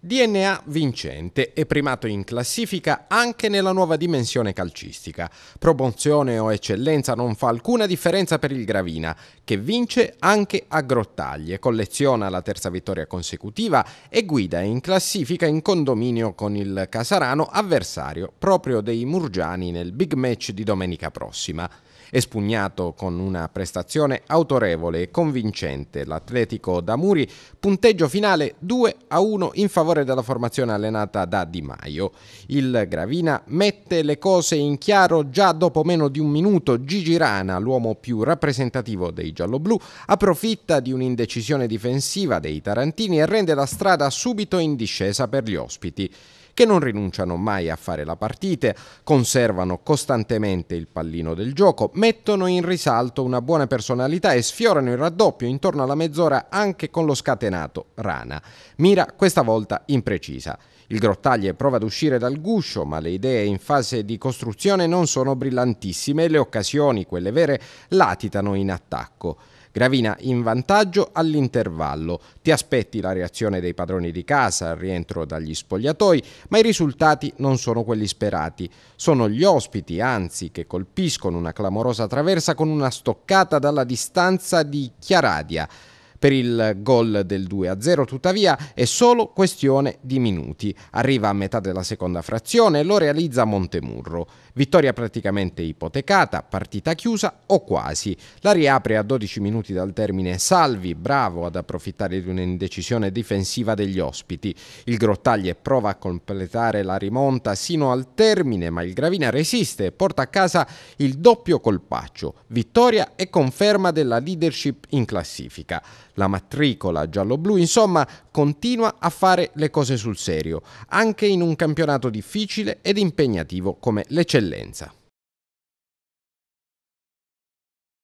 DNA vincente e primato in classifica anche nella nuova dimensione calcistica. Promozione o eccellenza non fa alcuna differenza per il Gravina, che vince anche a Grottaglie, colleziona la terza vittoria consecutiva e guida in classifica in condominio con il Casarano, avversario proprio dei Murgiani nel big match di domenica prossima. Espugnato con una prestazione autorevole e convincente, l'Atletico Damuri punteggio finale 2 a 1 in favore favore della formazione allenata da Di Maio. Il Gravina mette le cose in chiaro già dopo meno di un minuto. Gigi Rana, l'uomo più rappresentativo dei gialloblu, approfitta di un'indecisione difensiva dei tarantini e rende la strada subito in discesa per gli ospiti che non rinunciano mai a fare la partita, conservano costantemente il pallino del gioco, mettono in risalto una buona personalità e sfiorano il raddoppio intorno alla mezz'ora anche con lo scatenato Rana. Mira questa volta imprecisa. Il Grottaglie prova ad uscire dal guscio, ma le idee in fase di costruzione non sono brillantissime e le occasioni, quelle vere, latitano in attacco. Gravina in vantaggio all'intervallo. Ti aspetti la reazione dei padroni di casa al rientro dagli spogliatoi, ma i risultati non sono quelli sperati. Sono gli ospiti, anzi, che colpiscono una clamorosa traversa con una stoccata dalla distanza di Chiaradia. Per il gol del 2-0 tuttavia è solo questione di minuti. Arriva a metà della seconda frazione e lo realizza Montemurro. Vittoria praticamente ipotecata, partita chiusa o quasi. La riapre a 12 minuti dal termine Salvi, bravo ad approfittare di un'indecisione difensiva degli ospiti. Il Grottaglie prova a completare la rimonta sino al termine, ma il Gravina resiste e porta a casa il doppio colpaccio. Vittoria e conferma della leadership in classifica la matricola giallo-blu, insomma continua a fare le cose sul serio, anche in un campionato difficile ed impegnativo come l'eccellenza.